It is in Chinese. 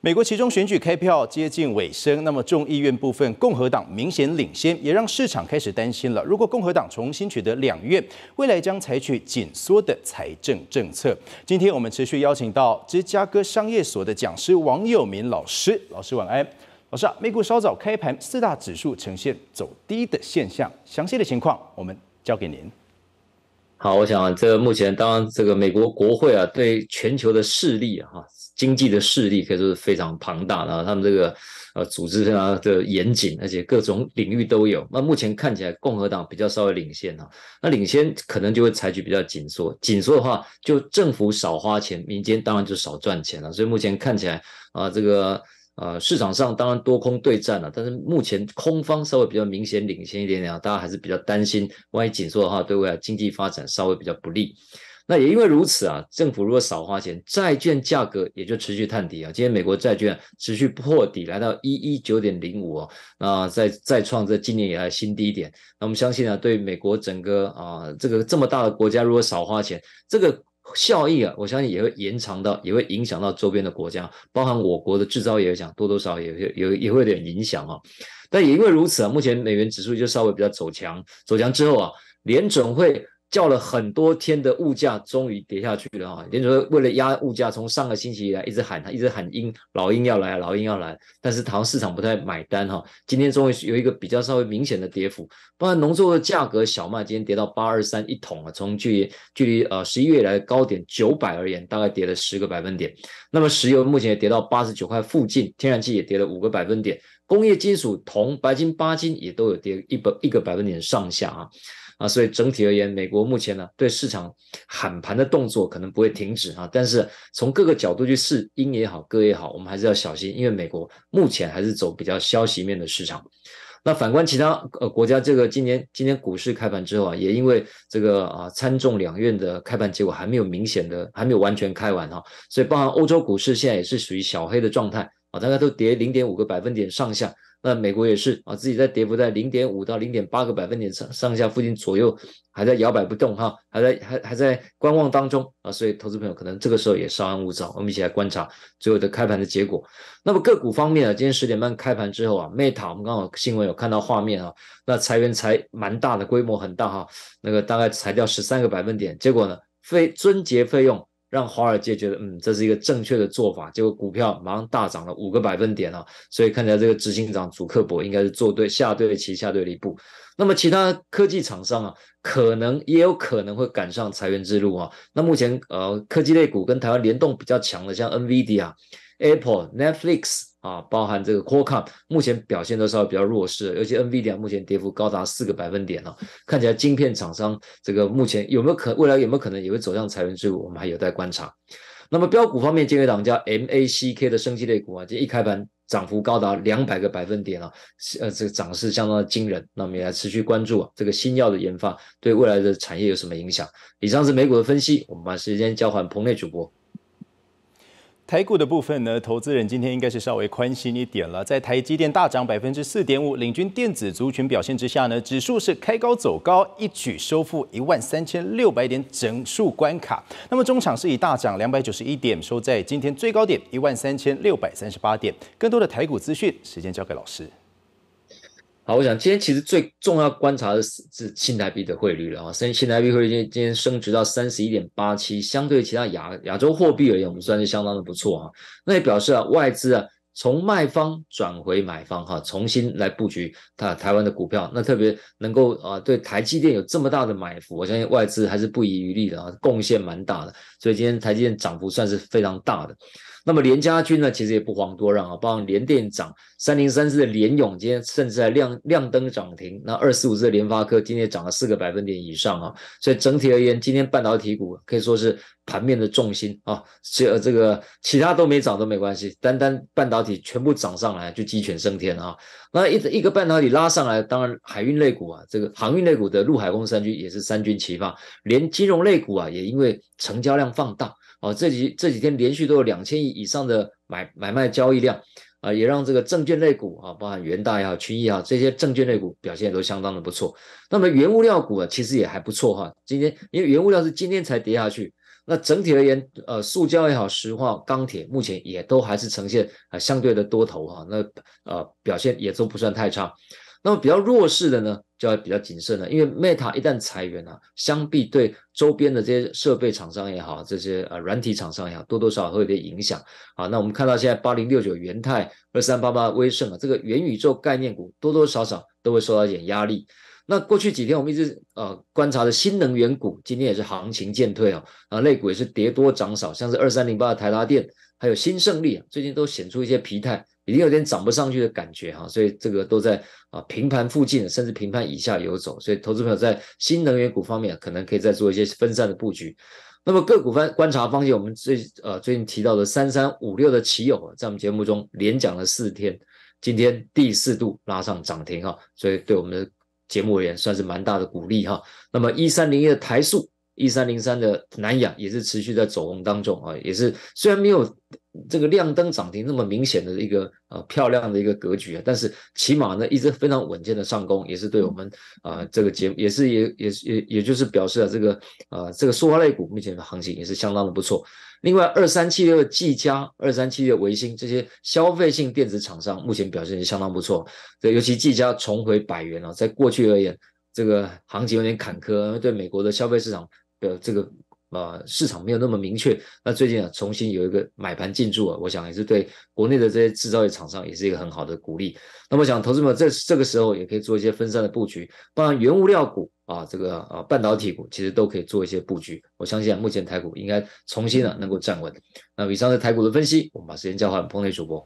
美国其中选举开票接近尾声，那么众议院部分共和党明显领先，也让市场开始担心了。如果共和党重新取得两院，未来将采取紧缩的财政政策。今天我们持续邀请到芝加哥商业所的讲师王友明老师，老师晚安。老师啊，美股稍早开盘，四大指数呈现走低的现象，详细的情况我们交给您。好，我想这目前当然这个美国国会啊，对全球的势力哈。经济的势力可以说是非常庞大的，他们这个呃组织常的严谨，而且各种领域都有。那目前看起来共和党比较稍微领先哈，那领先可能就会采取比较紧缩，紧缩的话就政府少花钱，民间当然就少赚钱了。所以目前看起来啊，这个呃市场上当然多空对战了，但是目前空方稍微比较明显领先一点点啊，大家还是比较担心，万一紧缩的话，对未来经济发展稍微比较不利。那也因为如此啊，政府如果少花钱，债券价格也就持续探底啊。今天美国债券持续破底，来到一一九点零五啊，那再再创这今年以来新低点。那我们相信啊，对美国整个啊这个这么大的国家，如果少花钱，这个效益啊，我相信也会延长到，也会影响到周边的国家，包含我国的制造业来讲，多多少也会有也会有点影响啊。但也因为如此啊，目前美元指数就稍微比较走强，走强之后啊，联准会。叫了很多天的物价终于跌下去了啊！连主为了压物价，从上个星期以来一直喊，他，一直喊鹰，老鹰要来，老鹰要来。但是好像市场不太买单哈。今天终于有一个比较稍微明显的跌幅。当然，农作物价格，小麦今天跌到八二三一桶啊，从距距离呃十一月来的高点九百而言，大概跌了十个百分点。那么石油目前也跌到八十九块附近，天然气也跌了五个百分点，工业金属铜、白金、八金也都有跌一百一个百分点上下啊。啊，所以整体而言，美国目前呢对市场喊盘的动作可能不会停止啊，但是从各个角度去试鹰也好，鸽也好，我们还是要小心，因为美国目前还是走比较消息面的市场。那反观其他呃国家，这个今年今年股市开盘之后啊，也因为这个啊参众两院的开盘结果还没有明显的，还没有完全开完哈，所以包含欧洲股市现在也是属于小黑的状态啊，大家都跌零点五个百分点上下。那美国也是啊，自己在跌幅在零点五到零点八个百分点上上下附近左右，还在摇摆不动哈，还在还还在观望当中啊，所以投资朋友可能这个时候也稍安勿躁，我们一起来观察最后的开盘的结果。那么个股方面啊，今天十点半开盘之后啊，Meta 我们刚好新闻有看到画面啊，那裁员裁蛮大的规模很大哈，那个大概裁掉十三个百分点，结果呢，非尊节费用。让华尔街觉得，嗯，这是一个正确的做法，结果股票马上大涨了五个百分点啊！所以看起来这个执行长祖克伯应该是做对下对的棋下对了一步。那么其他科技厂商啊，可能也有可能会赶上裁员之路啊。那目前呃，科技类股跟台湾联动比较强的，像 NVIDIA、Apple、Netflix。啊，包含这个 Qualcomm，目前表现都稍微比较弱势，尤其 Nvidia 目前跌幅高达四个百分点呢，看起来晶片厂商这个目前有没有可未来有没有可能也会走向裁员之路，我们还有待观察。那么标股方面，建日党家 M A C K 的升级类股啊，这一开盘涨幅高达两百个百分点啊，呃，这个涨势相当的惊人，那我们也持续关注啊，这个新药的研发对未来的产业有什么影响。以上是美股的分析，我们把时间交还彭内主播。台股的部分呢，投资人今天应该是稍微宽心一点了。在台积电大涨百分之四点五，领军电子族群表现之下呢，指数是开高走高，一举收复一万三千六百点整数关卡。那么，中场是以大涨两百九十一点，收在今天最高点一万三千六百三十八点。更多的台股资讯，时间交给老师。好，我想今天其实最重要观察的是是新台币的汇率了啊，新新台币汇率今今天升值到三十一点八七，相对其他亚亚洲货币而言，我们算是相当的不错啊。那也表示啊，外资啊从卖方转回买方哈，重新来布局它台湾的股票，那特别能够啊对台积电有这么大的买幅，我相信外资还是不遗余力的啊，贡献蛮大的，所以今天台积电涨幅算是非常大的。那么联家军呢，其实也不遑多让啊，包括联电涨三零三四的联勇今天甚至在亮亮灯涨停。那二四五四的联发科今天涨了四个百分点以上啊，所以整体而言，今天半导体股可以说是盘面的重心啊，只呃这个其他都没涨都没关系，单单半导体全部涨上来就鸡犬升天啊。那一一个半导体拉上来，当然海运类股啊，这个航运类股的陆海空三军也是三军齐发，连金融类股啊，也因为成交量放大。哦，这几这几天连续都有两千亿以上的买买卖交易量，啊，也让这个证券类股啊，包含元大也好、群益啊这些证券类股表现都相当的不错。那么原物料股啊，其实也还不错哈。今天因为原物料是今天才跌下去，那整体而言，呃，塑胶也好、石化、钢铁目前也都还是呈现啊相对的多头哈，那呃表现也都不算太差。那么比较弱势的呢，就要比较谨慎了，因为 Meta 一旦裁员啊，相必对周边的这些设备厂商也好，这些呃软体厂商也好，多多少少会有点影响。好，那我们看到现在八零六九元泰、二三八八威盛啊，这个元宇宙概念股多多少少都会受到一点压力。那过去几天我们一直呃观察的新能源股，今天也是行情渐退啊，啊，类股也是跌多涨少，像是二三零八的台达电，还有新胜利啊，最近都显出一些疲态，已经有点涨不上去的感觉哈，所以这个都在啊平盘附近，甚至平盘以下游走，所以投资朋友在新能源股方面可能可以再做一些分散的布局。那么个股方观察方向，我们最呃最近提到的三三五六的棋友，在我们节目中连讲了四天，今天第四度拉上涨停哈，所以对我们的。节目委员算是蛮大的鼓励哈，那么一三零一的台数。一三零三的南亚也是持续在走红当中啊，也是虽然没有这个亮灯涨停那么明显的一个呃漂亮的一个格局啊，但是起码呢一直非常稳健的上攻，也是对我们啊这个节也是也也也也就是表示啊这个啊这个塑化类股目前的行情也是相当的不错。另外二三七六的技嘉、二三七六的维星，这些消费性电子厂商目前表现也相当不错，对，尤其技嘉重回百元啊，在过去而言这个行情有点坎坷，对美国的消费市场。呃，这个啊，市场没有那么明确。那最近啊，重新有一个买盘进驻啊，我想也是对国内的这些制造业厂商也是一个很好的鼓励。那么，想投资们在这个时候也可以做一些分散的布局，当然，原物料股啊，这个啊，半导体股其实都可以做一些布局。我相信啊，目前台股应该重新啊能够站稳。那以上是台股的分析，我们把时间交还彭磊主播。